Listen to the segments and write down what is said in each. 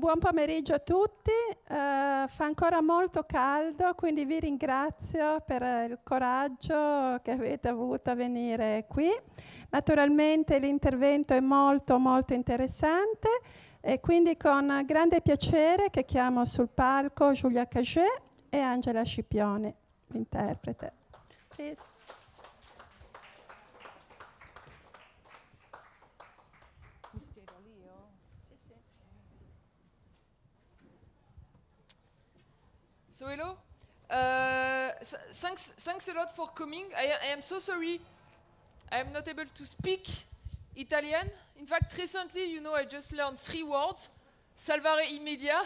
Buon pomeriggio a tutti, uh, fa ancora molto caldo, quindi vi ringrazio per eh, il coraggio che avete avuto a venire qui. Naturalmente l'intervento è molto molto interessante e quindi con grande piacere che chiamo sul palco Giulia Caget e Angela Scipioni, l'interprete. Please. So hello. Uh, thanks, thanks a lot for coming. I, I, am so sorry. I am not able to speak Italian. In fact, recently, you know, I just learned three words: salvare immedia."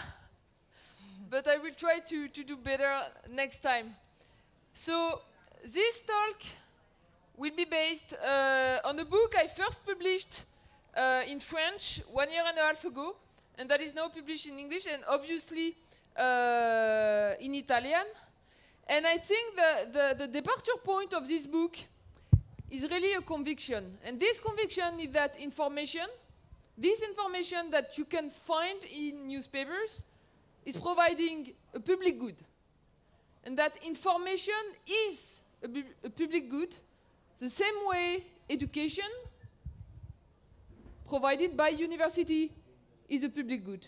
but I will try to, to do better next time. So this talk will be based uh, on a book I first published uh, in French one year and a half ago, and that is now published in English. And obviously, uh, in Italian. And I think the, the, the departure point of this book is really a conviction. And this conviction is that information, this information that you can find in newspapers, is providing a public good. And that information is a, a public good, the same way education provided by university is a public good.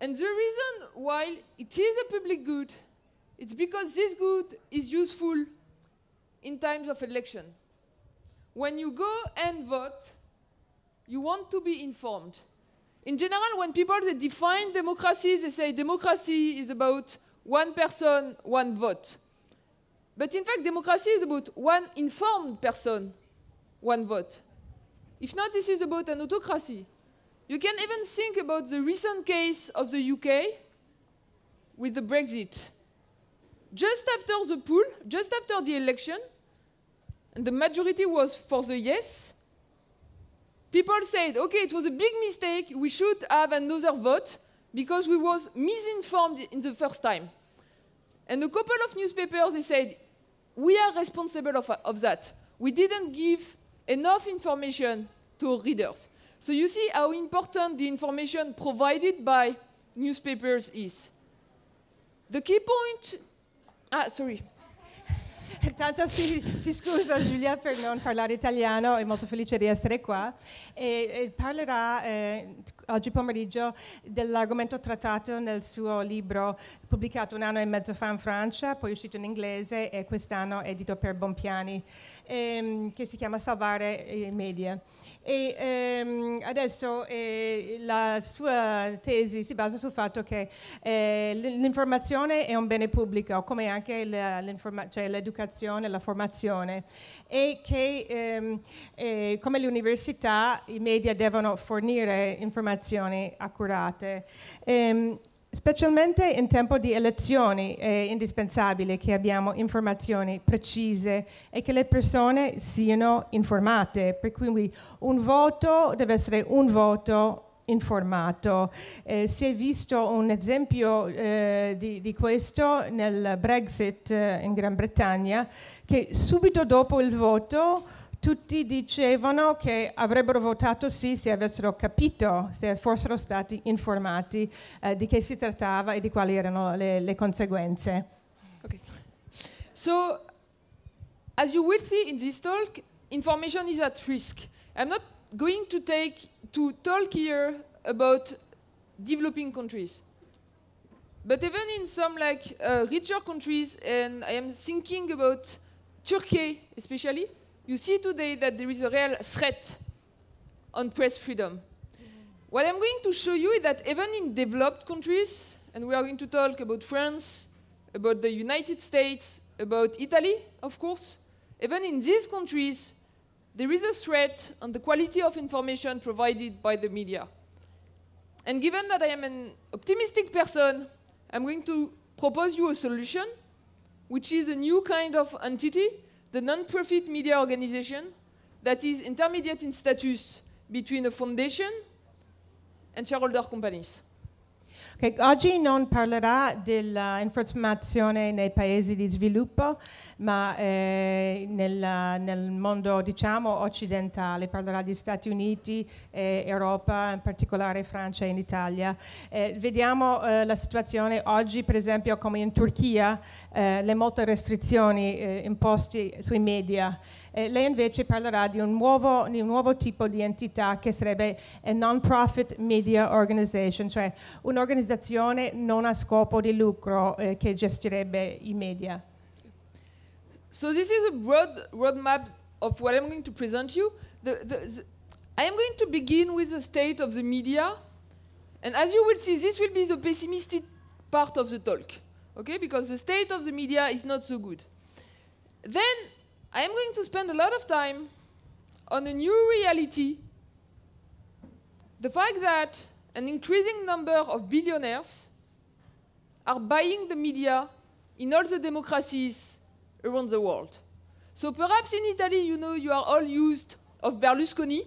And the reason why it is a public good, it's because this good is useful in times of election. When you go and vote, you want to be informed. In general, when people they define democracy, they say democracy is about one person, one vote. But in fact, democracy is about one informed person, one vote. If not, this is about an autocracy. You can even think about the recent case of the UK with the Brexit. Just after the poll, just after the election, and the majority was for the yes, people said, okay, it was a big mistake, we should have another vote because we was misinformed in the first time. And a couple of newspapers, they said, we are responsible of, of that. We didn't give enough information to readers. So you see how important the information provided by newspapers is. The key point... Ah, sorry. Tanto si, si, scusa Giulia per non parlare italiano, è molto felice di essere qua e, e parlerà eh, oggi pomeriggio dell'argomento trattato nel suo libro pubblicato un anno e mezzo fa in Francia, poi uscito in inglese e quest'anno edito per Bompiani, ehm, che si chiama Salvare i media. E ehm, adesso eh, la sua tesi si basa sul fatto che eh, l'informazione è un bene pubblico, come anche cioè l'educazione, cioè la formazione, e che ehm, eh, come le università i media devono fornire informazioni accurate. Ehm, Specialmente in tempo di elezioni è indispensabile che abbiamo informazioni precise e che le persone siano informate, per cui un voto deve essere un voto informato. Eh, si è visto un esempio eh, di, di, questo nel Brexit eh, in Gran Bretagna, che subito dopo il voto tutti dicevano che avrebbero votato sì se avessero capito, se fossero stati informati eh, di che si trattava e di quali erano le, le conseguenze. Ok, So, as you will see in this talk, information is at risk. I'm not going to take to talk here about developing countries. But even in some like uh, richer countries, and I am thinking about Turkey especially, you see today that there is a real threat on press freedom. What I'm going to show you is that even in developed countries, and we are going to talk about France, about the United States, about Italy, of course, even in these countries, there is a threat on the quality of information provided by the media. And given that I am an optimistic person, I'm going to propose you a solution, which is a new kind of entity the non-profit media organization that is intermediate in status between a foundation and shareholder companies. Okay, oggi non parlerà dell'informazione nei paesi di sviluppo, ma eh, nel, nel, mondo diciamo, occidentale, parlerà di Stati Uniti, eh, Europa, in particolare Francia e Italia. Eh, vediamo eh, la situazione oggi, per esempio, come in Turchia, eh, le molte restrizioni eh, imposte sui media. Eh, lei invece parlerà di un, nuovo, di un, nuovo, tipo di entità che sarebbe eh, non-profit media organization, cioè un'organizzazione non a scopo di lucro eh, che gestirebbe i media. So this is a broad roadmap of what I'm going to present you. The, the, the, I am going to begin with the state of the media. And as you will see, this will be the pessimistic part of the talk, okay? Because the state of the media is not so good. Then I am going to spend a lot of time on a new reality the fact that an increasing number of billionaires are buying the media in all the democracies around the world. So perhaps in Italy, you know, you are all used of Berlusconi.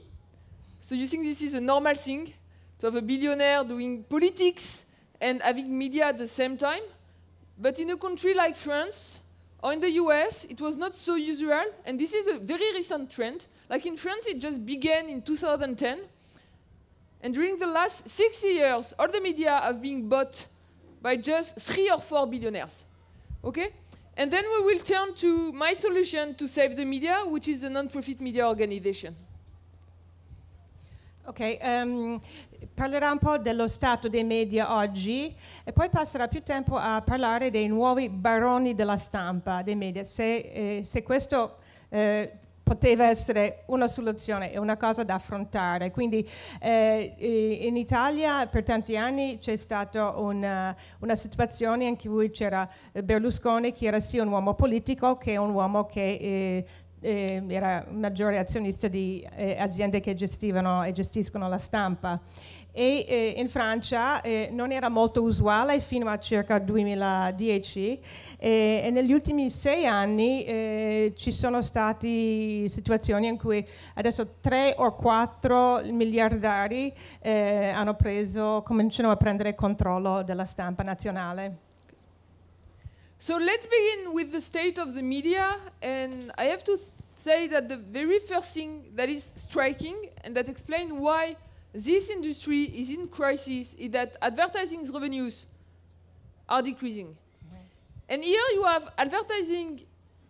So you think this is a normal thing to have a billionaire doing politics and having media at the same time. But in a country like France, or in the US, it was not so usual, and this is a very recent trend. Like in France, it just began in 2010. And during the last 60 years, all the media have been bought by just three or four billionaires. Okay? And then we will turn to my solution to save the media, which is a non-profit media organization. Okay, um, parlerà un po' dello stato dei media oggi e poi passerà più tempo a parlare dei nuovi baroni della stampa, dei media, se, eh, se questo eh, poteva essere una soluzione e una cosa da affrontare. Quindi eh, in Italia per tanti anni c'è stata una, eh, una, situazione in cui c'era Berlusconi che era sia un uomo politico che un uomo che eh, eh, era maggiore azionista di eh, aziende che gestivano e gestiscono la stampa e eh, in Francia eh, non era molto usuale fino a circa 2010 eh, e negli ultimi sei anni eh, ci sono state situazioni in cui adesso tre o quattro miliardari eh, hanno preso, cominciano a prendere controllo della stampa nazionale. So let's begin with the state of the media and I have to say that the very first thing that is striking and that explains why this industry is in crisis, is that advertising revenues are decreasing. And here you have advertising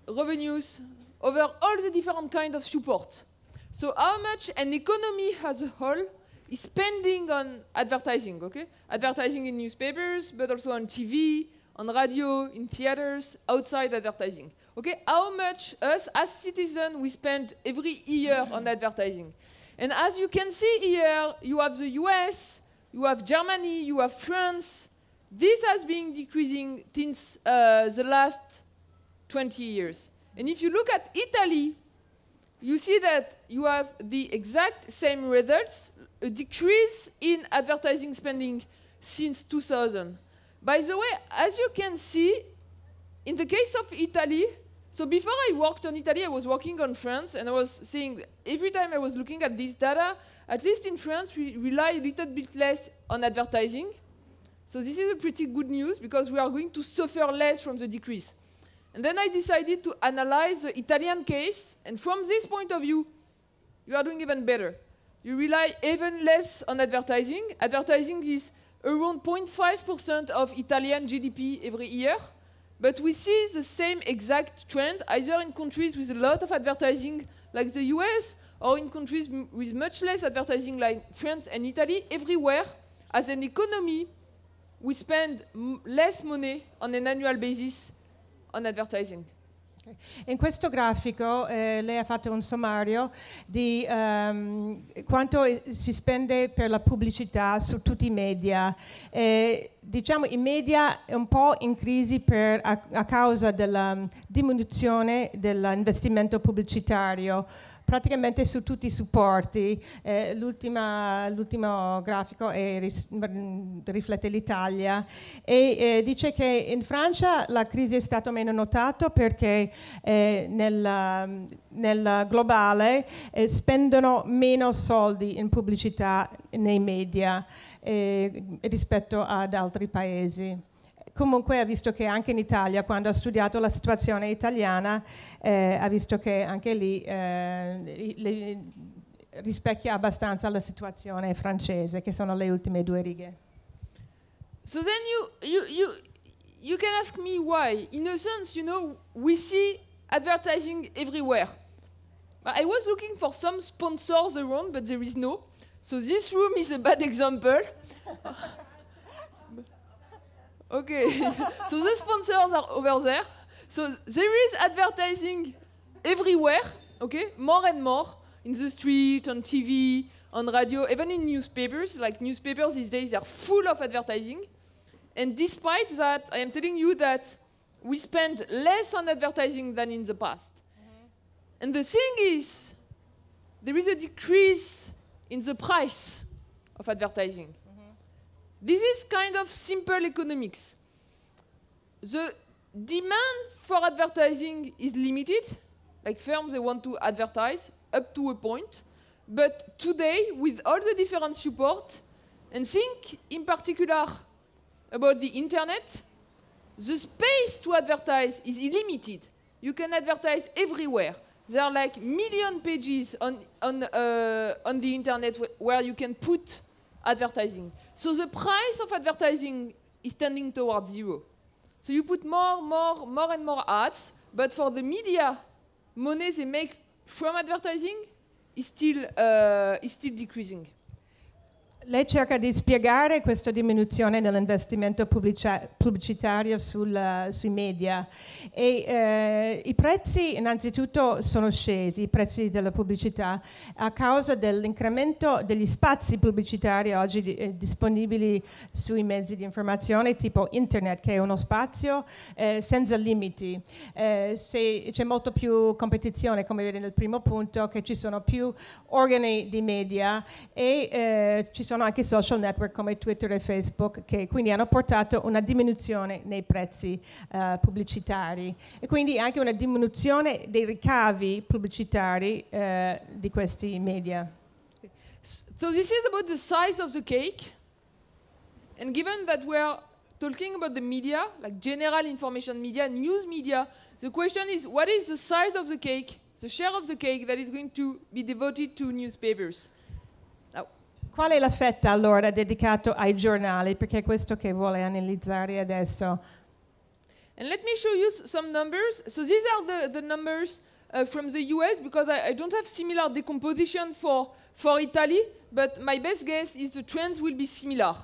revenues over all the different kinds of support. So how much an economy as a whole is spending on advertising, okay? Advertising in newspapers, but also on TV, on radio, in theaters, outside advertising. Okay, how much us as citizens we spend every year on advertising? And as you can see here, you have the US, you have Germany, you have France. This has been decreasing since uh, the last 20 years. And if you look at Italy, you see that you have the exact same results, a decrease in advertising spending since 2000. By the way, as you can see, in the case of Italy, so before I worked on Italy, I was working on France, and I was seeing every time I was looking at this data, at least in France, we rely a little bit less on advertising. So this is a pretty good news because we are going to suffer less from the decrease. And then I decided to analyze the Italian case, and from this point of view, you are doing even better. You rely even less on advertising. Advertising is around 0.5% of Italian GDP every year. But we see the same exact trend either in countries with a lot of advertising like the US or in countries with much less advertising like France and Italy. Everywhere, as an economy, we spend less money on an annual basis on advertising. In questo grafico eh, lei ha fatto un sommario di um, quanto eh, si spende per la pubblicità su tutti i media. Eh, diciamo i media è un po' in crisi per, a, a, causa della mm, diminuzione dell'investimento pubblicitario praticamente su tutti i supporti. Eh, l'ultimo grafico è, riflette l'Italia e eh, dice che in Francia la crisi è stata meno notata perché eh, nel, nel, globale eh, spendono meno soldi in pubblicità nei media eh, rispetto ad altri paesi comunque ha visto che anche in Italia, quando ha studiato la situazione italiana, eh, ha visto che anche lì eh, le, rispecchia abbastanza la situazione francese, che sono le ultime due righe. So then you, you, you, you can ask me why. In a sense, you know, we see advertising everywhere. I was looking for some sponsors around, but there is no. So this room is a bad example. Okay, so the sponsors are over there. So there is advertising everywhere, okay, more and more, in the street, on TV, on radio, even in newspapers. Like newspapers these days are full of advertising. And despite that, I am telling you that we spend less on advertising than in the past. Mm -hmm. And the thing is, there is a decrease in the price of advertising. This is kind of simple economics. The demand for advertising is limited. Like firms, they want to advertise up to a point. But today, with all the different support, and think in particular about the internet, the space to advertise is limited. You can advertise everywhere. There are like million pages on, on, uh, on the internet where you can put advertising. So the price of advertising is tending towards zero. So you put more, more, more and more ads, but for the media, money they make from advertising is still, uh, is still decreasing. lei cerca di spiegare questa diminuzione dell'investimento pubblicitario sul, sui media e eh, i prezzi innanzitutto sono scesi, i prezzi della pubblicità, a causa dell'incremento degli spazi pubblicitari oggi di, eh, disponibili sui mezzi di informazione tipo internet che è uno spazio eh, senza limiti. Eh, se c'è molto più competizione, come vede nel primo punto, che ci sono più organi di media e eh, ci sono sono anche social network come Twitter e Facebook che quindi hanno portato una diminuzione nei prezzi eh, pubblicitari e quindi anche una diminuzione dei ricavi pubblicitari eh, di questi media. So this is about the size of the cake and given that we are talking about the media, like general information media, news media, the question is what is the size of the cake, the share of the cake that is going to be devoted to newspapers? Qual è la fetta allora dedicato ai giornali? Perché è questo che vuole analizzare adesso. And let me show you some numbers. So these are the, the numbers uh, from the US because I, I, don't have similar decomposition for, for Italy, but my best guess is the trends will be similar.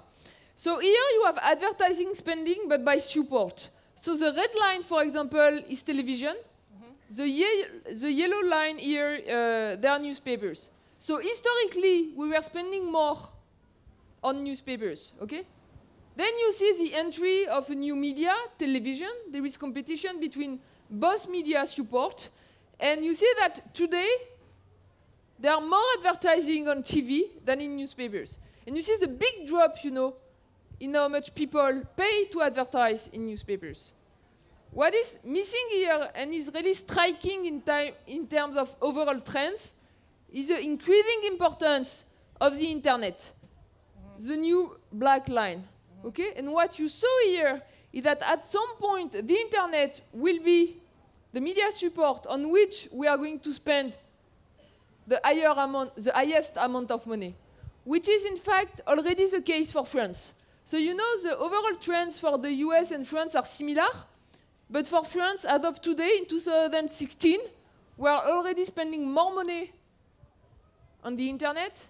So here you have advertising spending, but by support. So the red line, for example, is television. Mm -hmm. the, ye the, yellow line here, uh, they are newspapers. So historically, we were spending more on newspapers, okay? Then you see the entry of a new media, television. There is competition between both media support. And you see that today, there are more advertising on TV than in newspapers. And you see the big drop, you know, in how much people pay to advertise in newspapers. What is missing here and is really striking in, time, in terms of overall trends is the increasing importance of the internet, the new black line. Okay? And what you saw here is that at some point, the internet will be the media support on which we are going to spend the, higher amount, the highest amount of money, which is in fact already the case for France. So you know the overall trends for the US and France are similar, but for France, as of today, in 2016, we are already spending more money on the internet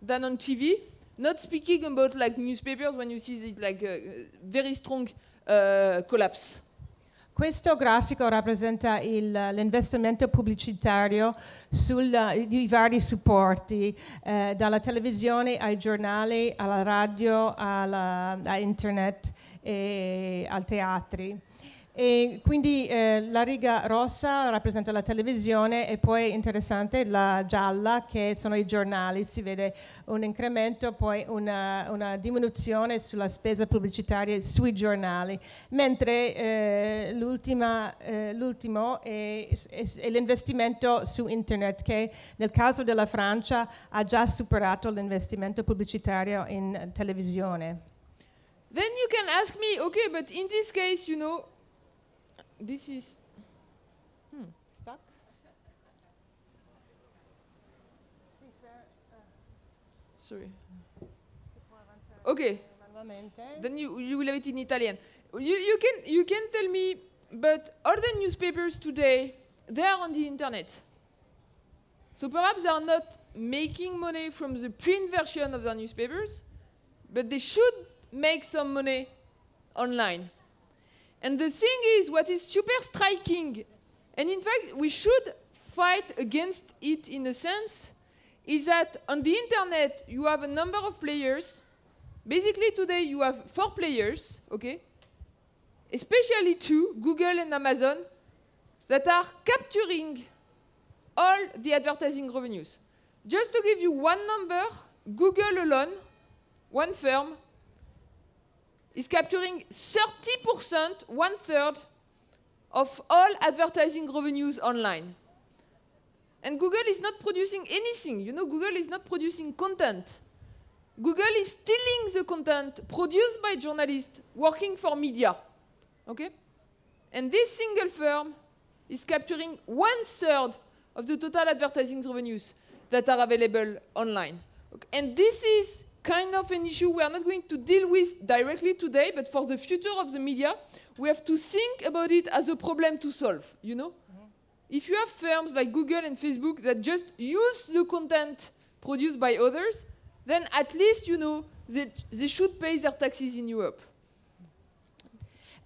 than on TV. Not speaking about like newspapers when you see it like a uh, very strong uh, collapse. Questo grafico rappresenta l'investimento pubblicitario sui eh, vari supporti, eh, dalla televisione ai giornali, alla radio, alla, a internet e al teatro. E quindi eh, la riga rossa rappresenta la televisione e poi interessante la gialla che sono i giornali, si vede un incremento, poi una, una diminuzione sulla spesa pubblicitaria sui giornali, mentre eh, eh, l'ultimo è, è, è l'investimento su internet che nel caso della Francia ha già superato l'investimento pubblicitario in televisione. Then you can ask me, okay, but in this case, you know, this is hmm, stuck. Sorry. Okay. Then you you will have it in Italian. You you can you can tell me, but all the newspapers today they are on the internet. So perhaps they are not making money from the print version of their newspapers, but they should make some money online. And the thing is, what is super striking, and in fact, we should fight against it in a sense, is that on the internet, you have a number of players. Basically, today, you have four players, okay? Especially two, Google and Amazon, that are capturing all the advertising revenues. Just to give you one number, Google alone, one firm, is capturing 30%, one third, of all advertising revenues online. And Google is not producing anything. You know, Google is not producing content. Google is stealing the content produced by journalists working for media. Okay? And this single firm is capturing one third of the total advertising revenues that are available online. Okay. And this is kind of an issue we are not going to deal with directly today, but for the future of the media, we have to think about it as a problem to solve, you know? Mm-hmm. If you have firms like Google and Facebook that just use the content produced by others, then at least, you know, they, they should pay their taxes in Europe.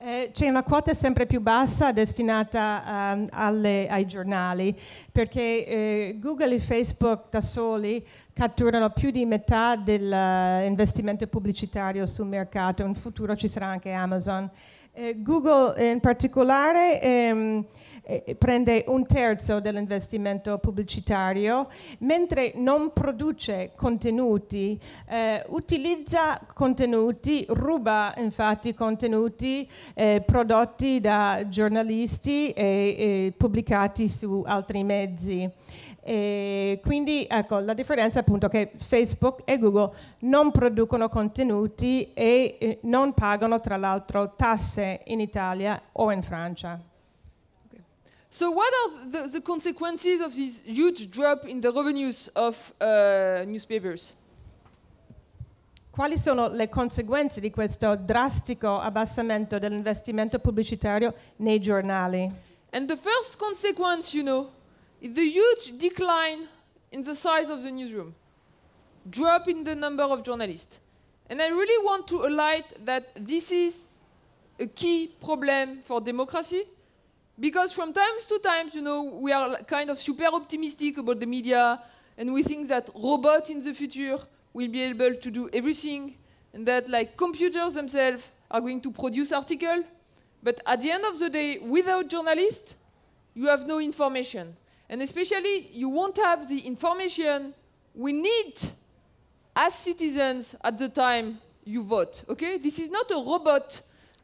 Eh, c'è una quota sempre più bassa destinata um, alle, ai giornali perché eh, Google e Facebook da soli catturano più di metà dell'investimento eh, pubblicitario sul mercato, in futuro ci sarà anche Amazon. Eh, Google in particolare... Ehm, eh, prende un terzo dell'investimento pubblicitario, mentre non produce contenuti, eh, utilizza contenuti, ruba infatti contenuti eh, prodotti da giornalisti e, e pubblicati su altri mezzi. E quindi ecco la differenza è appunto che Facebook e Google non producono contenuti e eh, non pagano tra l'altro tasse in Italia o in Francia. So what are the, the, consequences of this huge drop in the revenues of uh, newspapers? Quali sono le conseguenze di questo drastico abbassamento dell'investimento pubblicitario nei giornali? And the first consequence, you know, is the huge decline in the size of the newsroom, drop in the number of journalists. And I really want to highlight that this is a key problem for democracy because from times to times, you know, we are kind of super optimistic about the media, and we think that robots in the future will be able to do everything, and that like computers themselves are going to produce articles. But at the end of the day, without journalists, you have no information. And especially, you won't have the information we need as citizens at the time you vote, okay? This is not a robot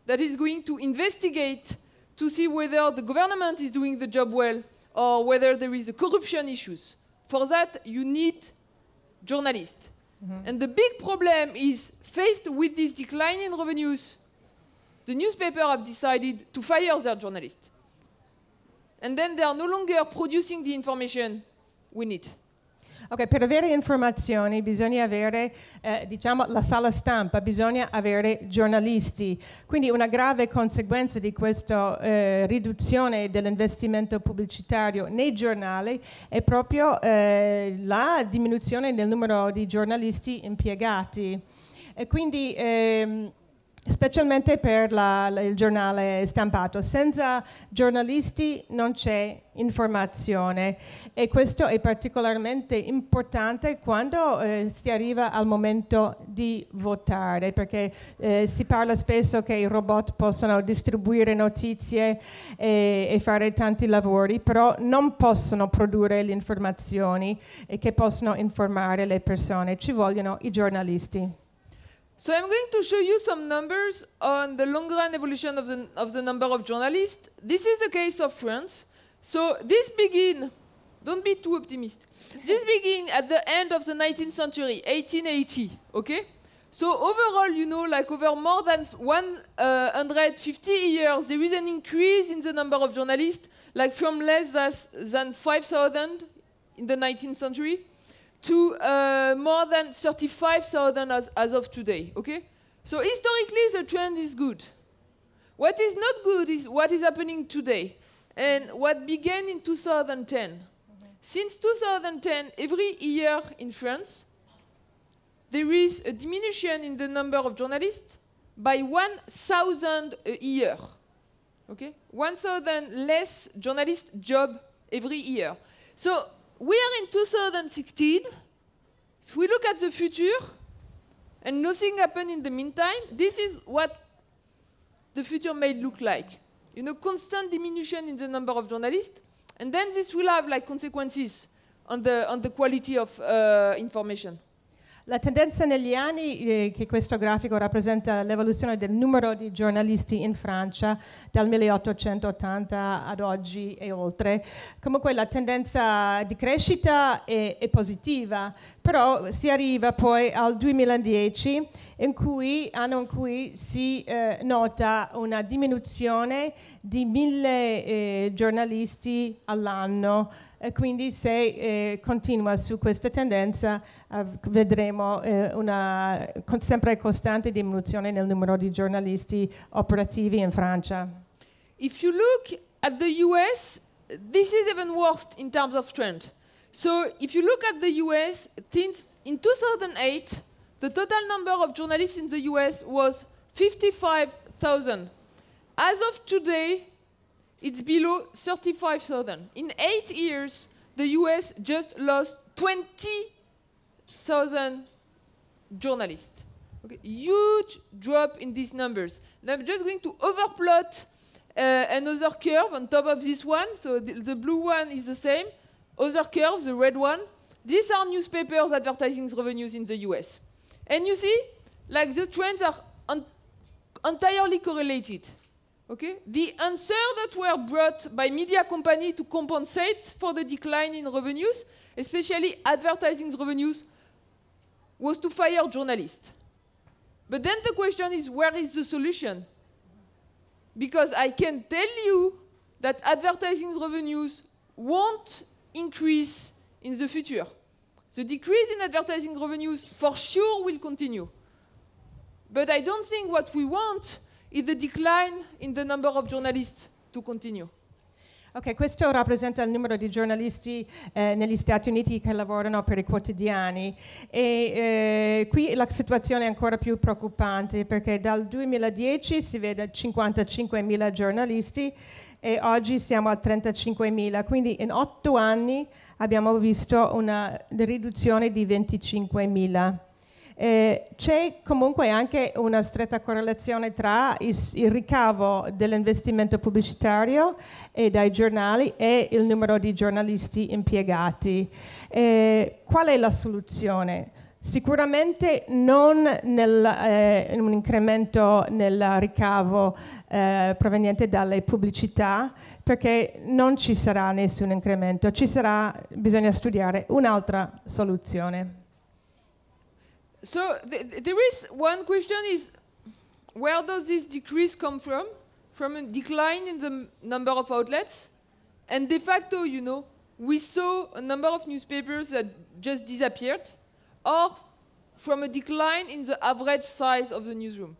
that is going to investigate to see whether the government is doing the job well or whether there is a corruption issues. For that, you need journalists. Mm -hmm. And the big problem is faced with this decline in revenues, the newspaper have decided to fire their journalists. And then they are no longer producing the information we need. Ok, per avere informazioni bisogna avere eh, diciamo, la sala stampa, bisogna avere giornalisti. Quindi una grave conseguenza di questa eh, riduzione dell'investimento pubblicitario nei giornali è proprio eh, la diminuzione del numero di giornalisti impiegati. E quindi ehm, specialmente per la, il giornale stampato. Senza giornalisti non c'è informazione e questo è particolarmente importante quando eh, si arriva al momento di votare perché eh, si parla spesso che i robot possono distribuire notizie e, e fare tanti lavori però non possono produrre le informazioni che possono informare le persone ci vogliono i giornalisti So I'm going to show you some numbers on the long-run evolution of the, of the number of journalists. This is the case of France. So this begin, don't be too optimistic. this begin at the end of the 19th century, 1880, okay? So overall, you know, like over more than 150 uh, years, there is an increase in the number of journalists, like from less than 5,000 in the 19th century to uh, more than 35,000 as, as of today, okay? So historically, the trend is good. What is not good is what is happening today and what began in 2010. Since 2010, every year in France, there is a diminution in the number of journalists by 1,000 a year. Okay? 1,000 less journalist job every year. So we are in 2016. If we look at the future, and nothing happened in the meantime, this is what the future may look like. You know, constant diminution in the number of journalists, and then this will have like consequences on the, on the quality of uh, information. La tendenza negli anni eh, che questo grafico rappresenta l'evoluzione del numero di giornalisti in Francia dal 1880 ad oggi e oltre. Comunque la tendenza di crescita è, è positiva, però si arriva poi al 2010, in cui, anno in cui si eh, nota una diminuzione di mille eh, giornalisti all'anno. quindi se eh, continua su questa tendenza eh, vedremo eh, una sempre costante diminuzione nel numero di giornalisti operativi in Francia. If you look at the US, this is even worse in terms of trend. So if you look at the US, since in 2008, the total number of journalists in the US was 55,000. As of today, it's below 35,000. In eight years, the US just lost 20,000 journalists. Okay. Huge drop in these numbers. And I'm just going to overplot uh, another curve on top of this one. So the, the blue one is the same. Other curve, the red one. These are newspapers' advertising revenues in the US. And you see, like the trends are entirely correlated. Okay? The answer that were brought by media company to compensate for the decline in revenues, especially advertising revenues, was to fire journalists. But then the question is, where is the solution? Because I can tell you that advertising revenues won't increase in the future. The decrease in advertising revenues for sure will continue. But I don't think what we want e the decline in the number of journalists to continue. Ok, questo rappresenta il numero di giornalisti eh, negli Stati Uniti che lavorano per i quotidiani e eh, qui la situazione è ancora più preoccupante perché dal 2010 si vede 55.000 giornalisti e oggi siamo a 35.000, quindi in otto anni abbiamo visto una riduzione di 25.000. Eh, c'è comunque anche una stretta correlazione tra il, il ricavo dell'investimento pubblicitario e dai giornali e il numero di giornalisti impiegati. Eh, qual è la soluzione? Sicuramente non nel, eh, un incremento nel ricavo eh, proveniente dalle pubblicità, perché non ci sarà nessun incremento, ci sarà, bisogna studiare un'altra soluzione. So th there is one question is, where does this decrease come from? From a decline in the number of outlets? And de facto, you know, we saw a number of newspapers that just disappeared, or from a decline in the average size of the newsroom.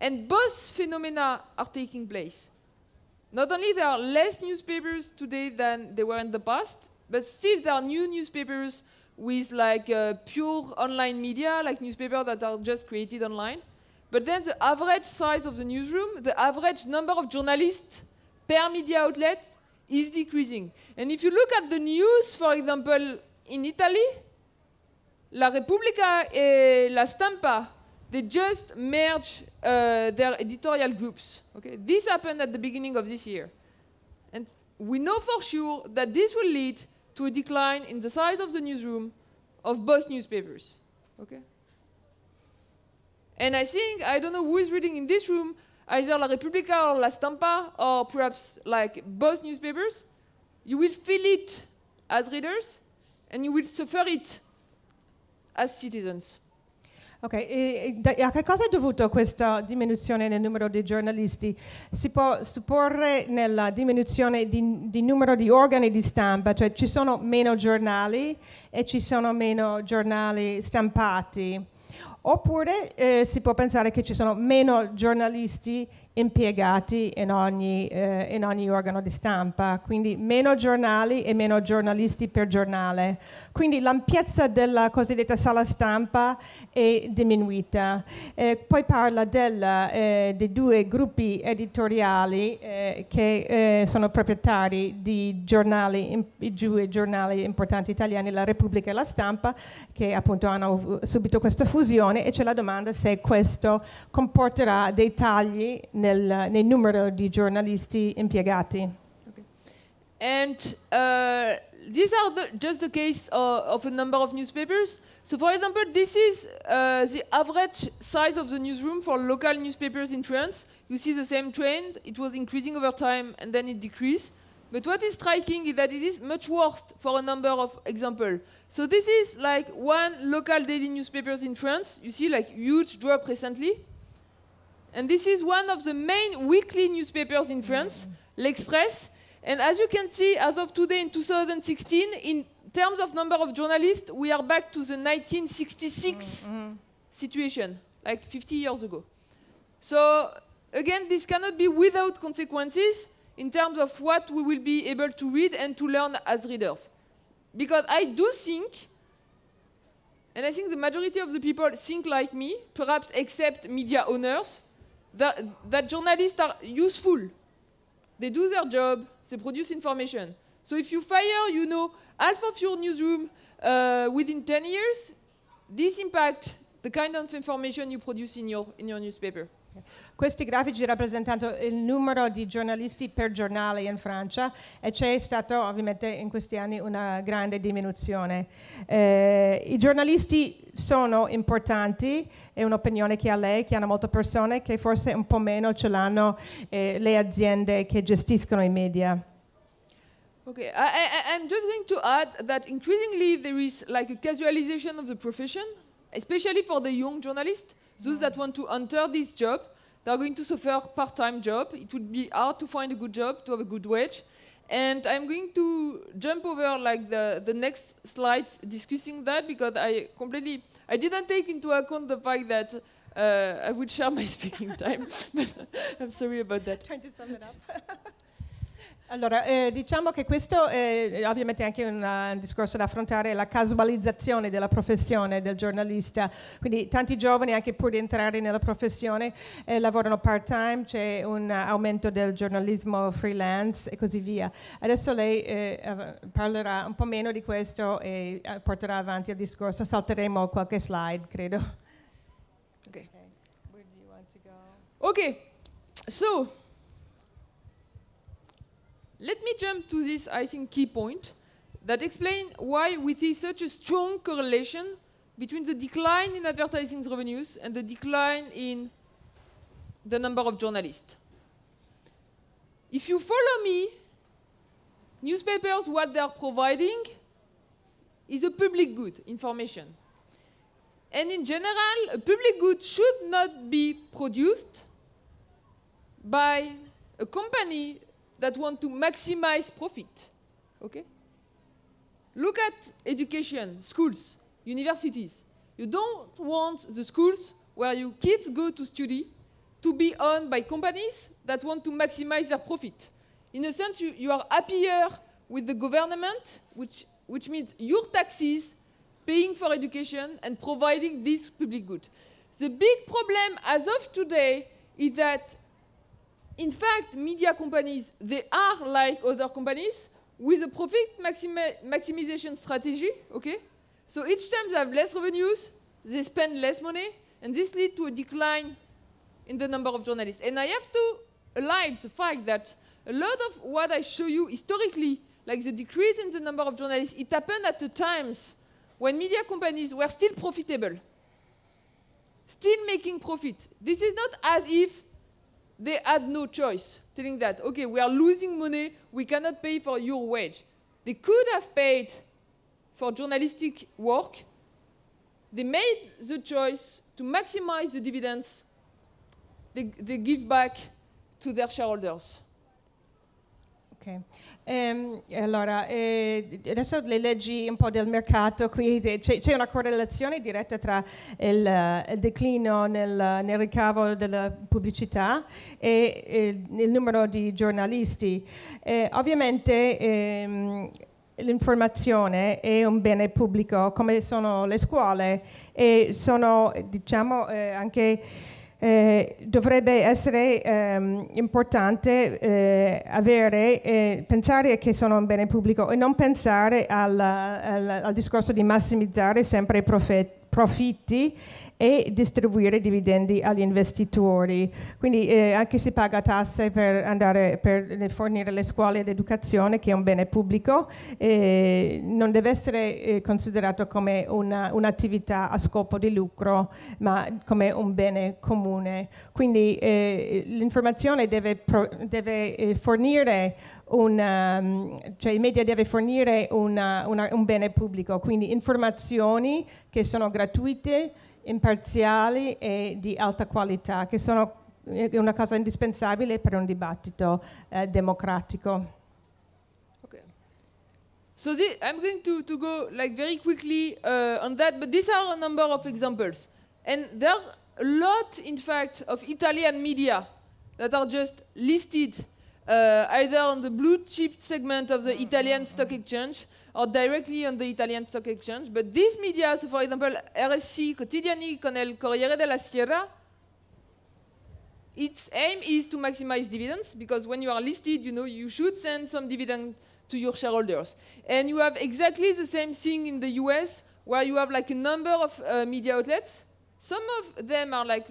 And both phenomena are taking place. Not only there are less newspapers today than there were in the past, but still there are new newspapers with like uh, pure online media, like newspapers that are just created online. But then the average size of the newsroom, the average number of journalists per media outlet is decreasing. And if you look at the news, for example, in Italy, La Repubblica and La Stampa, they just merged uh, their editorial groups. Okay? This happened at the beginning of this year. And we know for sure that this will lead to a decline in the size of the newsroom of both newspapers. Okay? And I think, I don't know who is reading in this room, either La Repubblica or La Stampa, or perhaps like both newspapers, you will feel it as readers, and you will suffer it as citizens. Ok, e, e a che cosa è dovuto questa diminuzione nel numero di giornalisti? Si può supporre nella diminuzione di, di, numero di organi di stampa, cioè ci sono meno giornali e ci sono meno giornali stampati, oppure eh, si può pensare che ci sono meno giornalisti impiegati in ogni, eh, in ogni, organo di stampa, quindi meno giornali e meno giornalisti per giornale. Quindi l'ampiezza della cosiddetta sala stampa è diminuita. Eh, poi parla della, eh, dei due gruppi editoriali eh, che eh, sono proprietari di giornali, due giornali importanti italiani, la Repubblica e la Stampa, che appunto hanno subito questa fusione e c'è la domanda se questo comporterà dei tagli Nel nel, nel numero di giornalisti impiegati. Okay. And uh, these are the, just the case of, of, a number of newspapers. So, for example, this is uh, the average size of the newsroom for local newspapers in France. You see the same trend. It was increasing over time and then it decreased. But what is striking is that it is much worse for a number of examples. So this is like one local daily newspapers in France. You see like huge drop recently. And this is one of the main weekly newspapers in France, L'Express. And as you can see, as of today in 2016, in terms of number of journalists, we are back to the 1966 mm. Mm-hmm. situation, like 50 years ago. So again, this cannot be without consequences in terms of what we will be able to read and to learn as readers. Because I do think, and I think the majority of the people think like me, perhaps except media owners, that, that journalists are useful. They do their job, they produce information. So if you fire, you know, half of your newsroom uh, within 10 years, this impacts the kind of information you produce in your, in your newspaper. Yeah. Questi grafici rappresentano il numero di giornalisti per giornale in Francia e c'è stata ovviamente in questi anni una grande diminuzione. Eh, I giornalisti sono importanti, è un'opinione che ha lei, che hanno molte persone che forse un po' meno ce l'hanno eh, le aziende che gestiscono i media. Okay, I, am just going to add that increasingly there is like a casualization of the profession, especially for the young journalists, those that want to enter this job. They are going to suffer part-time job. It would be hard to find a good job, to have a good wage. And I'm going to jump over like the, the next slides discussing that because I completely, I didn't take into account the fact that uh, I would share my speaking time. I'm sorry about that. Trying to sum it up. Allora, eh, diciamo che questo è eh, ovviamente anche una, eh, un discorso da affrontare, la casualizzazione della professione del giornalista, quindi tanti giovani anche pur di entrare nella professione eh, lavorano part time, c'è un eh, aumento del giornalismo freelance e così via. Adesso lei eh, parlerà un po' meno di questo e porterà avanti il discorso, salteremo qualche slide credo. Ok, okay. so... Let me jump to this, I think, key point that explains why we see such a strong correlation between the decline in advertising revenues and the decline in the number of journalists. If you follow me, newspapers, what they're providing is a public good, information. And in general, a public good should not be produced by a company that want to maximize profit. Okay? Look at education, schools, universities. You don't want the schools where your kids go to study to be owned by companies that want to maximize their profit. In a sense, you, you are happier with the government, which, which means your taxes paying for education and providing this public good. The big problem as of today is that in fact, media companies, they are like other companies with a profit maximization strategy, okay? So each time they have less revenues, they spend less money, and this leads to a decline in the number of journalists. And I have to highlight the fact that a lot of what I show you historically, like the decrease in the number of journalists, it happened at the times when media companies were still profitable, still making profit. This is not as if they had no choice, telling that, okay, we are losing money, we cannot pay for your wage. They could have paid for journalistic work. They made the choice to maximize the dividends they, they give back to their shareholders. Okay. Ehm, allora, eh, adesso le leggi un po' del mercato, qui c'è, una correlazione diretta tra il, il declino nel, nel, ricavo della pubblicità e, e il numero di giornalisti. Eh, ovviamente ehm, l'informazione è un bene pubblico come sono le scuole e sono diciamo eh, anche eh, dovrebbe essere ehm, importante eh, avere, eh, pensare che sono un bene pubblico e non pensare al, al, al discorso di massimizzare sempre i profitti e distribuire dividendi agli investitori. Quindi eh, anche si paga tasse per, andare, per fornire le scuole ed educazione, che è un bene pubblico, eh, non deve essere eh, considerato come un'attività a scopo di lucro, ma come un bene comune. Quindi eh, l'informazione deve, deve eh, fornire una, cioè i media devono fornire una, una, un bene pubblico, quindi informazioni che sono gratuite, imparziali e di alta qualità, che sono eh, una cosa indispensabile per un dibattito eh, democratico. Okay. So this, I'm going to, to go like very quickly uh, on that, but these are a number of examples. And there are a lot, in fact, of Italian media that are just listed uh, either on the blue chip segment of the Italian stock exchange or directly on the Italian stock exchange. But these media, so for example, RSI, Quotidiani, con el Corriere della Sierra, its aim is to maximize dividends because when you are listed, you know, you should send some dividend to your shareholders. And you have exactly the same thing in the US where you have like a number of uh, media outlets. Some of them are like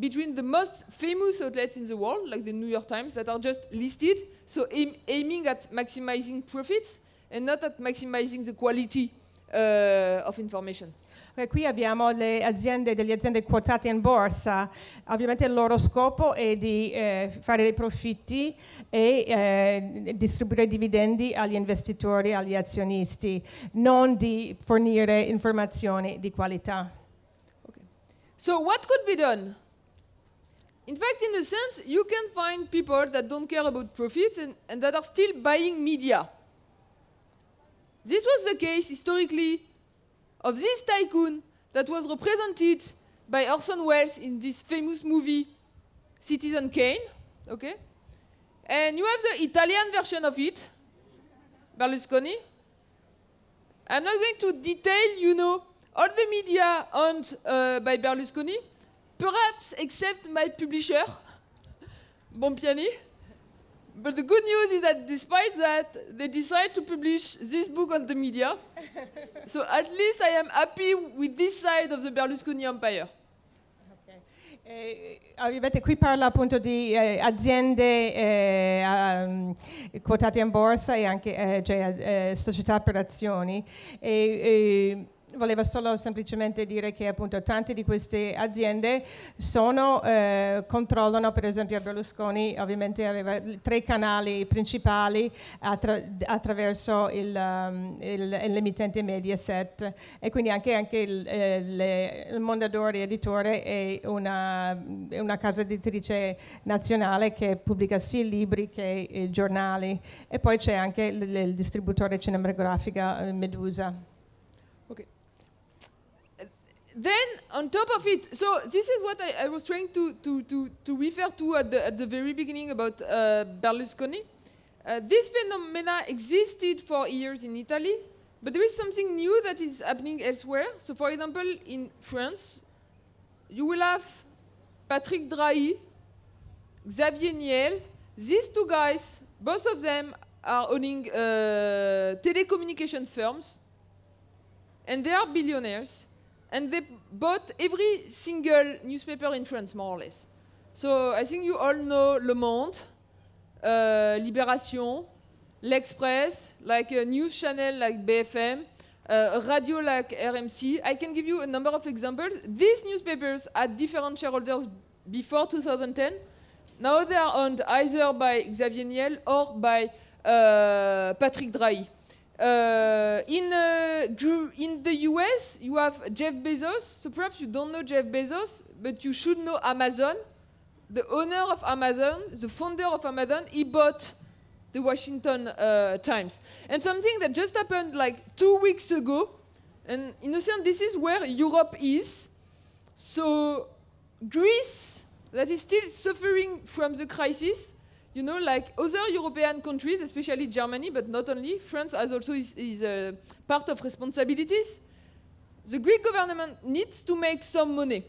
between the most famous outlets in the world, like the New York Times, that are just listed, so aim aiming at maximizing profits. and not at maximizing the quality uh, of information. E qui abbiamo aziende, delle aziende quotate in borsa, ovviamente il loro scopo è di eh, fare dei profitti e eh, distribuire dividendi agli investitori, agli azionisti, non di fornire informazioni di qualità. Okay. So what could be done? In fact, in a sense, you can find people that don't care about profits and, and that are still buying media. This was the case historically of this tycoon that was represented by Orson Welles in this famous movie Citizen Kane, okay? And you have the Italian version of it, Berlusconi. I'm not going to detail, you know, all the media owned uh, by Berlusconi, perhaps except my publisher, Bompiani. But the good news is that despite that, they decide to publish this book on the media. so at least I am happy with this side of the Berlusconi empire. Eh, arrivate, qui parla appunto di eh, aziende eh, um, quotate in borsa e anche eh, cioè, eh, società per azioni. E, e volevo solo semplicemente dire che appunto tante di queste aziende sono, eh, controllano, per esempio Berlusconi ovviamente aveva tre canali principali attra attraverso um, l'emittente um, Mediaset e quindi anche, anche il, eh, le, il Mondadori Editore è una, una, casa editrice nazionale che pubblica sia libri che eh, giornali e poi c'è anche il, il distributore cinematografico eh, Medusa. then on top of it, so this is what I, I was trying to, to, to, to, refer to at the, at the very beginning about uh, Berlusconi. Uh, this phenomena existed for years in Italy, but there is something new that is happening elsewhere. So for example, in France, you will have Patrick Drahi, Xavier Niel. These two guys, both of them are owning uh, telecommunication firms, and they are billionaires and they bought every single newspaper in France, more or less. So I think you all know Le Monde, uh, Libération, L'Express, like a news channel like BFM, uh, radio like RMC. I can give you a number of examples. These newspapers had different shareholders before 2010. Now they are owned either by Xavier Niel or by uh, Patrick Drahi. Uh, in, uh, in the US, you have Jeff Bezos. So perhaps you don't know Jeff Bezos, but you should know Amazon. The owner of Amazon, the founder of Amazon, he bought the Washington uh, Times. And something that just happened like two weeks ago, and in a sense, this is where Europe is. So Greece, that is still suffering from the crisis, you know, like other European countries, especially Germany, but not only, France has also is, is part of responsibilities. The Greek government needs to make some money.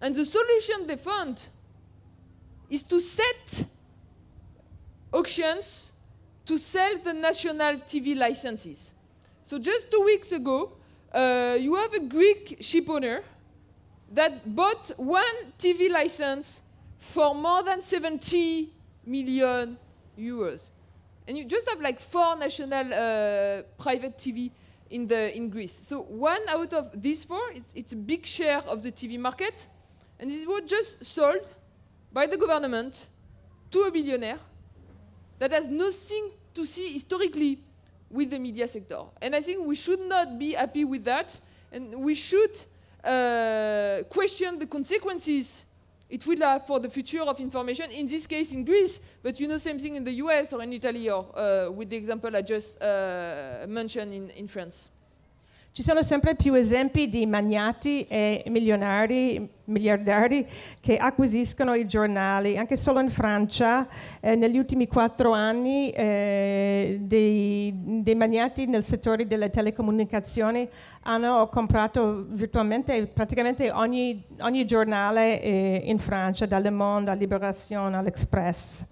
And the solution they found is to set auctions to sell the national TV licenses. So just two weeks ago, uh, you have a Greek ship owner that bought one TV license for more than 70 million euros. And you just have like four national uh, private TV in, the, in Greece. So one out of these four, it, it's a big share of the TV market. And this was just sold by the government to a billionaire that has nothing to see historically with the media sector. And I think we should not be happy with that. And we should uh, question the consequences it will have uh, for the future of information, in this case in Greece, but you know same thing in the US or in Italy or uh, with the example I just uh, mentioned in, in France. Ci sono sempre più esempi di magnati e milionari, miliardari che acquisiscono i giornali. Anche solo in Francia, eh, negli ultimi quattro anni, eh, dei, dei, magnati nel settore delle telecomunicazioni hanno comprato virtualmente praticamente ogni, ogni giornale eh, in Francia, dal Le Monde a Liberation, all'Express.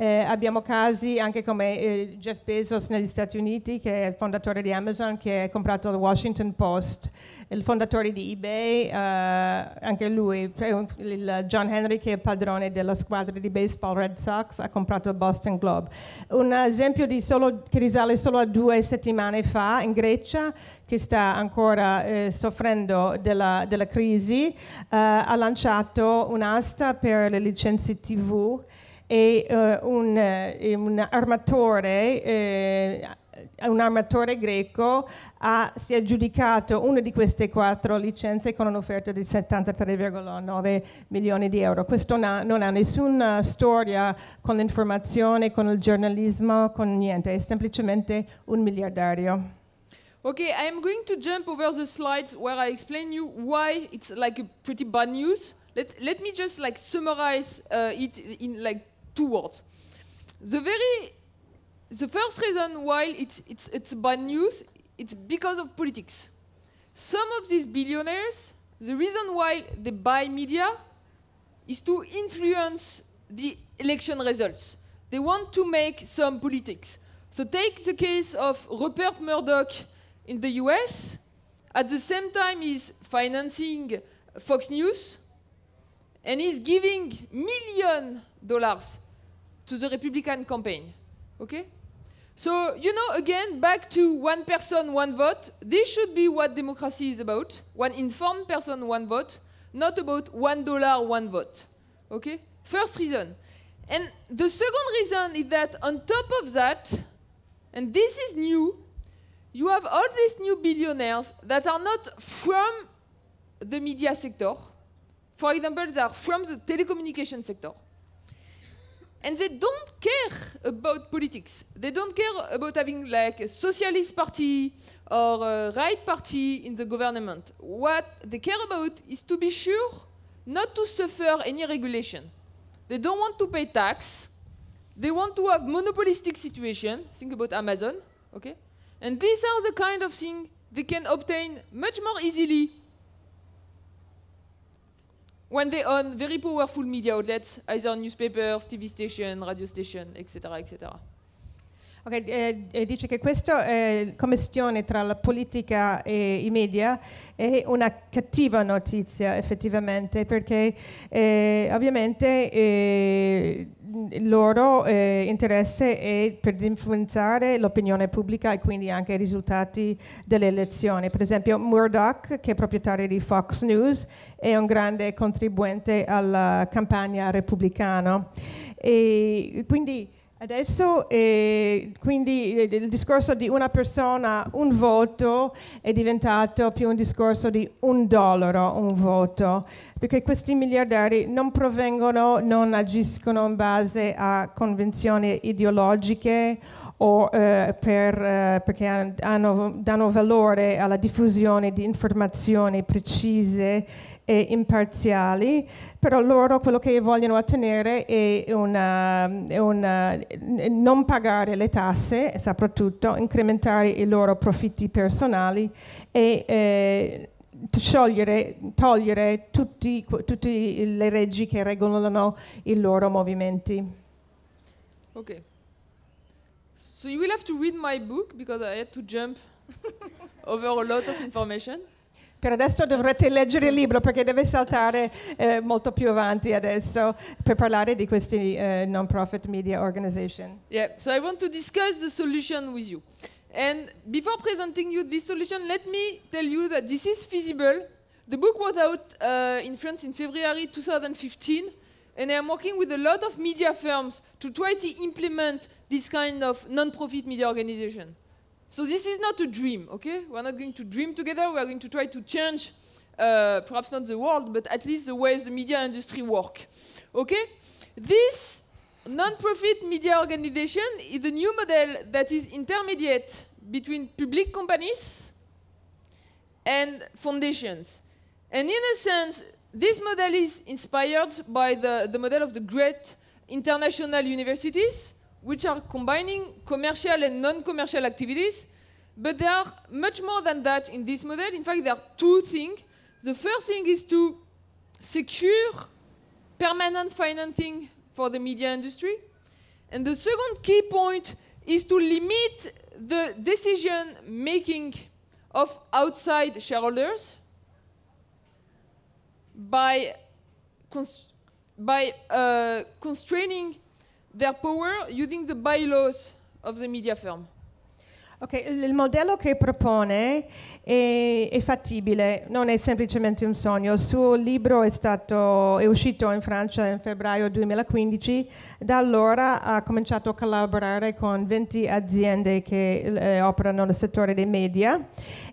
Eh, abbiamo casi anche come eh, Jeff Bezos negli Stati Uniti, che è il fondatore di Amazon, che ha comprato il Washington Post, il fondatore di eBay, eh, anche lui, il John Henry, che è il padrone della squadra di baseball Red Sox, ha comprato il Boston Globe. Un esempio solo, che risale solo a due settimane fa in Grecia, che sta ancora eh, soffrendo della, della crisi, eh, ha lanciato un'asta per le licenze TV e eh, un, eh, un, armatore, eh, un, armatore, greco ha, si è aggiudicato una di queste quattro licenze con un'offerta di 73,9 milioni di euro. Questo non ha, non ha nessuna storia con l'informazione, con il giornalismo, con niente, è semplicemente un miliardario. Ok, I am going to jump over the slides where I explain you why it's like a pretty bad news. Let, let me just like summarize uh, it in like two The very, the first reason why it's, it's, it's bad news, it's because of politics. Some of these billionaires, the reason why they buy media is to influence the election results. They want to make some politics. So take the case of Rupert Murdoch in the US. At the same time, he's financing Fox News, and he's giving million dollars to the Republican campaign. Okay? So, you know, again, back to one person, one vote. This should be what democracy is about one informed person, one vote, not about one dollar, one vote. Okay? First reason. And the second reason is that, on top of that, and this is new, you have all these new billionaires that are not from the media sector. For example, they are from the telecommunication sector. And they don't care about politics. They don't care about having like a socialist party or a right party in the government. What they care about is to be sure not to suffer any regulation. They don't want to pay tax. They want to have monopolistic situation. Think about Amazon, okay? And these are the kind of things they can obtain much more easily when they own very powerful media outlets, either newspapers, TV station, radio station, etc., etc. Okay, eh, eh, dice che questa eh, commissione tra la politica e i media è una cattiva notizia effettivamente perché eh, ovviamente il eh, loro eh, interesse è per influenzare l'opinione pubblica e quindi anche i risultati delle elezioni. Per esempio Murdoch, che è proprietario di Fox News, è un grande contribuente alla campagna repubblicana. E quindi Adesso eh, quindi eh, il discorso di una persona, un voto, è diventato più un discorso di un dollaro, un voto, perché questi miliardari non provengono, non agiscono in base a convenzioni ideologiche o eh, per, eh, perché hanno, danno valore alla diffusione di informazioni precise e imparziali, però loro quello che vogliono ottenere è, una, eh, è una, eh, non pagare le tasse, soprattutto incrementare i loro profitti personali e eh, togliere tutte le leggi che regolano i loro movimenti. Ok. So you will have to read my book because I had to jump over a lot of information. Per adesso dovrete leggere il libro perché deve saltare eh, molto più avanti adesso per parlare di questi eh, non-profit media organization. Yeah, so I want to discuss the solution with you. And before presenting you this solution, let me tell you that this is feasible. The book was out uh, in France in February 2015, and I'm working with a lot of media firms to try to implement this kind of non-profit media organization. So this is not a dream, okay? We're not going to dream together. We're going to try to change, uh, perhaps not the world, but at least the way the media industry work, okay? This non-profit media organization is a new model that is intermediate between public companies and foundations. And in a sense, this model is inspired by the, the model of the great international universities, which are combining commercial and non-commercial activities. But there are much more than that in this model. In fact, there are two things. The first thing is to secure permanent financing for the media industry. And the second key point is to limit the decision making of outside shareholders by, by uh, constraining their power using the bylaws of the media firm. Okay, il modello che propone è, è, fattibile, non è semplicemente un sogno. Il suo libro è, stato, è uscito in Francia in febbraio 2015, da allora ha cominciato a collaborare con 20 aziende che eh, operano nel settore dei media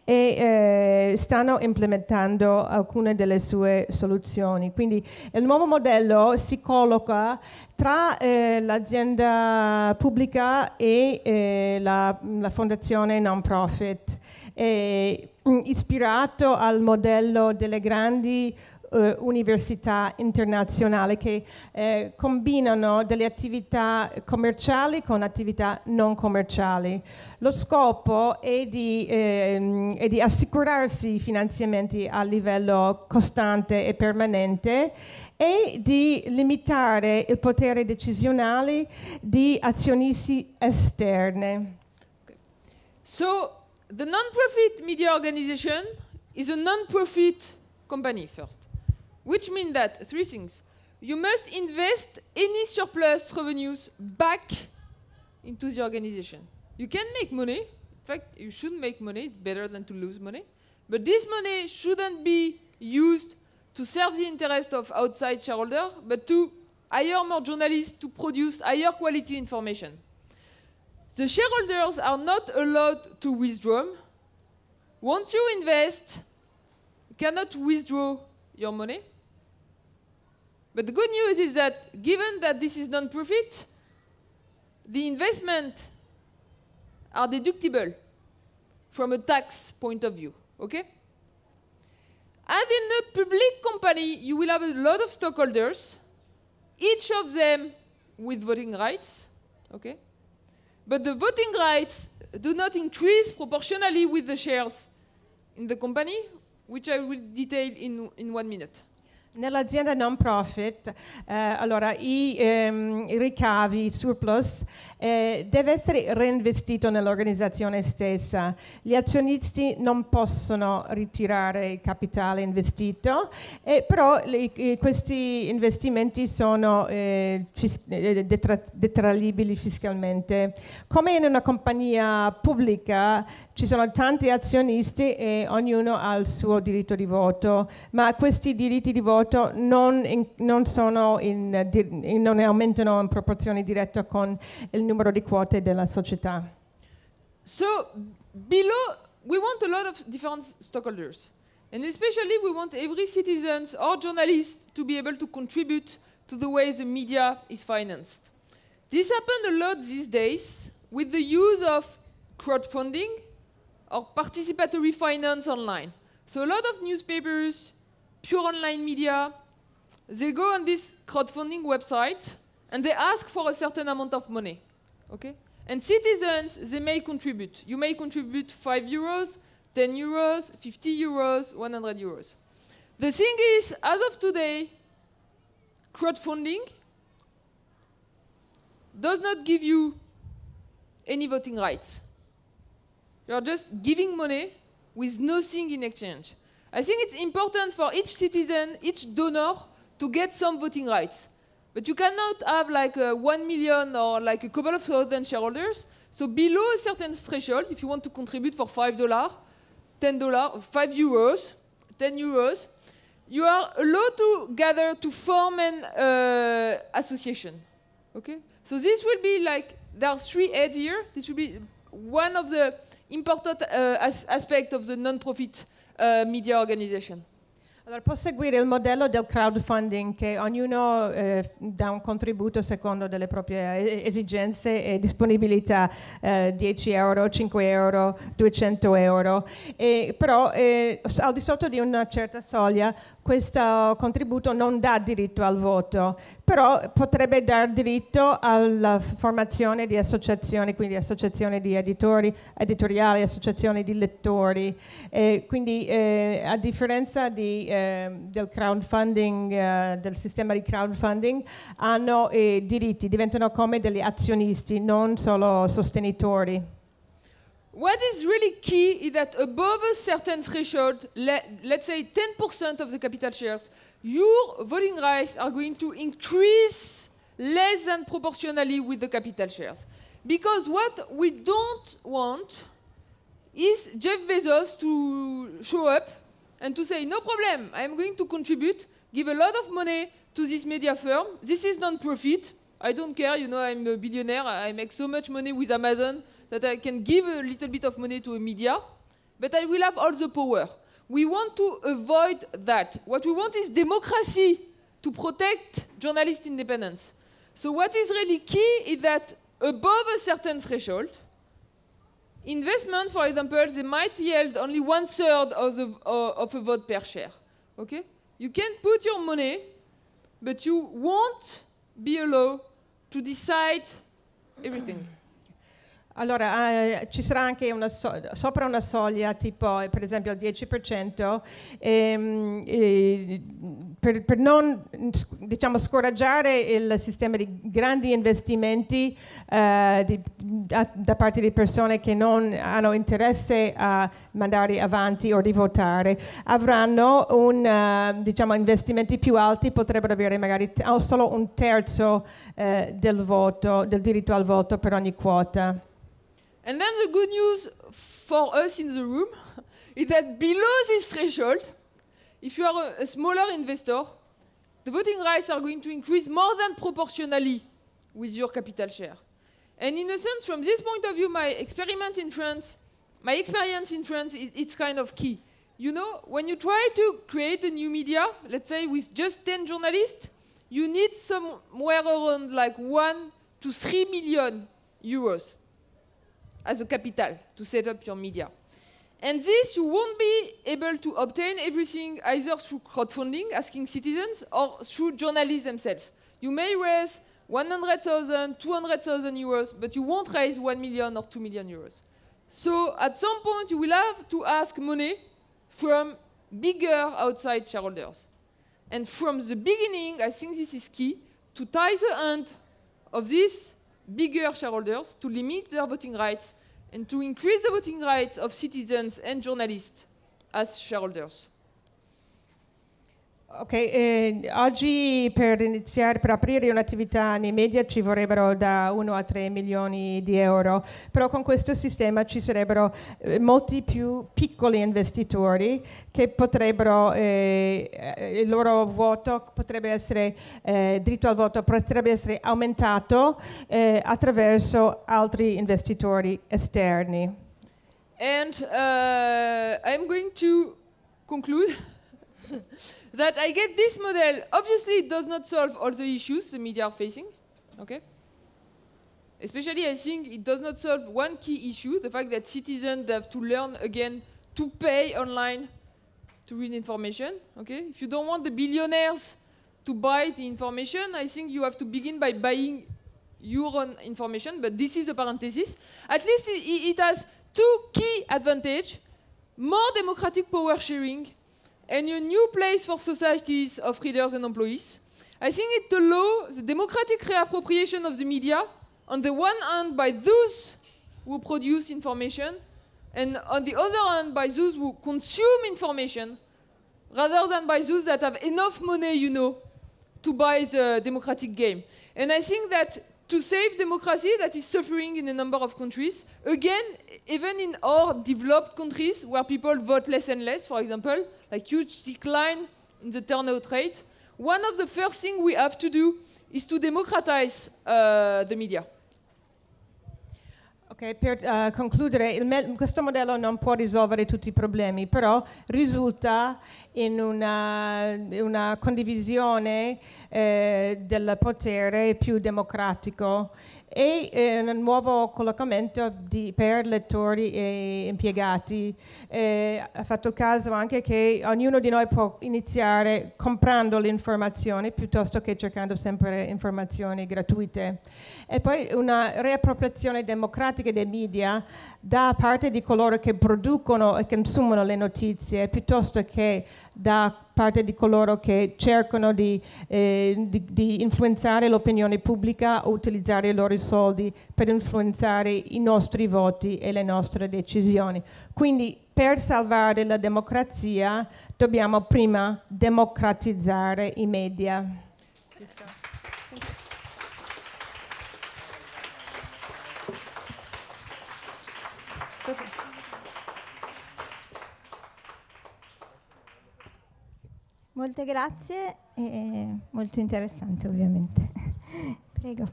e eh, stanno implementando alcune delle sue soluzioni. Quindi il nuovo modello si colloca tra eh, l'azienda pubblica e eh, la, la, fondazione non profit, mm, ispirato al modello delle grandi eh, università internazionali che eh, combinano delle attività commerciali con attività non commerciali. Lo scopo è di, ehm, è di assicurarsi finanziamenti a livello costante e permanente e di limitare il potere decisionale di azionisti esterne. Okay. So, the non-profit media organization is a non-profit company first. Which means that three things. You must invest any surplus revenues back into the organization. You can make money. In fact, you should make money. It's better than to lose money. But this money shouldn't be used to serve the interest of outside shareholders, but to hire more journalists to produce higher quality information. The shareholders are not allowed to withdraw. Once you invest, you cannot withdraw your money. But the good news is that given that this is non-profit, the investment are deductible from a tax point of view, okay? And in a public company, you will have a lot of stockholders, each of them with voting rights, okay? But the voting rights do not increase proportionally with the shares in the company, which I will detail in, in one minute. Nell'azienda non profit, eh, allora, i, ehm, i ricavi, i surplus, eh, deve essere reinvestito nell'organizzazione stessa. Gli azionisti non possono ritirare il capitale investito, eh, però le, questi investimenti sono eh, eh detra detraribili fiscalmente. Come in una compagnia pubblica ci sono tanti azionisti e ognuno ha il suo diritto di voto, ma questi diritti di voto non, in, non, in, in, non aumentano in proporzione diretta con il numero numero di quote della società. So below we want a lot of different stockholders. And especially we want every citizen or journalist to be able to contribute to the way the media is financed. This happens a lot these days with the use of crowdfunding or participatory finance online. So a lot of newspapers, pure online media, they go on this crowdfunding website and they ask for a certain amount of money. Okay? And citizens, they may contribute. You may contribute 5 euros, 10 euros, 50 euros, 100 euros. The thing is, as of today, crowdfunding does not give you any voting rights. You're just giving money with nothing in exchange. I think it's important for each citizen, each donor, to get some voting rights. But you cannot have like uh, 1 million or like a couple of thousand shareholders. So below a certain threshold, if you want to contribute for $5, $10, 5 euros, 10 euros, you are allowed to gather to form an uh, association. Okay? So this will be like, there are three heads here. This will be one of the important uh, as aspects of the non-profit uh, media organization. Allora, può seguire il modello del crowdfunding che ognuno eh, dà un contributo secondo delle proprie eh, esigenze e disponibilità, eh, 10 euro, 5 euro, 200 euro, e, però eh, al di sotto di una certa soglia questo contributo non dà diritto al voto, però potrebbe dar diritto alla formazione di associazioni, quindi associazioni di editori, editoriali, associazioni di lettori, e quindi eh, a differenza di eh, Um, del crowdfunding, eh, del sistema di crowdfunding, hanno eh, diritti, diventano come degli azionisti, non solo sostenitori. What is really key is that above a certain threshold, le let's say 10% of the capital shares, your voting rights are going to increase less than proportionally with the capital shares. Because what we don't want is Jeff Bezos to show up and to say, no problem, I'm going to contribute, give a lot of money to this media firm. This is non-profit. I don't care, you know, I'm a billionaire. I make so much money with Amazon that I can give a little bit of money to a media, but I will have all the power. We want to avoid that. What we want is democracy to protect journalist independence. So what is really key is that above a certain threshold, investment, for example, they might yield only one third of, the, uh, of a vote per share. Okay? You can put your money, but you won't be allowed to decide everything. Allora, eh, ci sarà anche una so sopra una soglia, tipo eh, per esempio il 10%, ehm, eh, per, per, non diciamo, scoraggiare il sistema di grandi investimenti eh, di, da, da, parte di persone che non hanno interesse a mandare avanti o di votare, avranno un, uh, diciamo, investimenti più alti, potrebbero avere magari solo un terzo eh, del voto, del diritto al voto per ogni quota. And then the good news for us in the room is that below this threshold, if you are a, a smaller investor, the voting rights are going to increase more than proportionally with your capital share. And in a sense, from this point of view, my experiment in France, my experience in France, it, it's kind of key. You know, when you try to create a new media, let's say with just 10 journalists, you need somewhere around like 1 to 3 million euros as a capital to set up your media. And this, you won't be able to obtain everything either through crowdfunding, asking citizens, or through journalists themselves. You may raise 100,000, 200,000 euros, but you won't raise 1 million or 2 million euros. So at some point, you will have to ask money from bigger outside shareholders. And from the beginning, I think this is key, to tie the end of this bigger shareholders to limit their voting rights and to increase the voting rights of citizens and journalists as shareholders. Ok, eh, oggi per iniziare, per aprire un'attività nei media ci vorrebbero da 1 a 3 milioni di euro, però con questo sistema ci sarebbero eh, molti più piccoli investitori che potrebbero, eh, il loro voto potrebbe essere, eh, diritto al voto potrebbe essere aumentato eh, attraverso altri investitori esterni. And uh, I'm going to conclude. that I get this model. Obviously, it does not solve all the issues the media are facing. Okay. Especially, I think it does not solve one key issue, the fact that citizens have to learn again to pay online to read information. Okay? If you don't want the billionaires to buy the information, I think you have to begin by buying your own information, but this is a parenthesis. At least it, it has two key advantages, more democratic power sharing and a new place for societies of readers and employees. I think it allows the democratic reappropriation of the media, on the one hand by those who produce information, and on the other hand by those who consume information, rather than by those that have enough money, you know, to buy the democratic game. And I think that to save democracy that is suffering in a number of countries. Again, even in our developed countries where people vote less and less, for example, like huge decline in the turnout rate, one of the first things we have to do is to democratize uh, the media. Ok, per uh, concludere, me questo modello non può risolvere tutti i problemi, però risulta in una, una condivisione eh, del potere più democratico e eh, nel nuovo collocamento di, per lettori e impiegati eh, ha fatto caso anche che ognuno di noi può iniziare comprando le informazioni piuttosto che cercando sempre informazioni gratuite. E poi una riappropriazione democratica dei media da parte di coloro che producono e consumano le notizie piuttosto che da parte di coloro che cercano di, eh, di, di influenzare l'opinione pubblica o utilizzare i loro soldi per influenzare i nostri voti e le nostre decisioni. Quindi per salvare la democrazia dobbiamo prima democratizzare i media. Grazie. Molte grazie, e molto interessante ovviamente. Prego.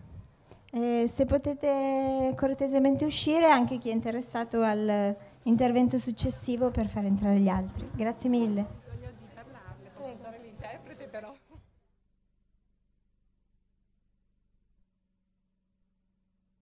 Eh, se potete cortesemente uscire anche chi è interessato all'intervento successivo per far entrare gli altri. Grazie mille.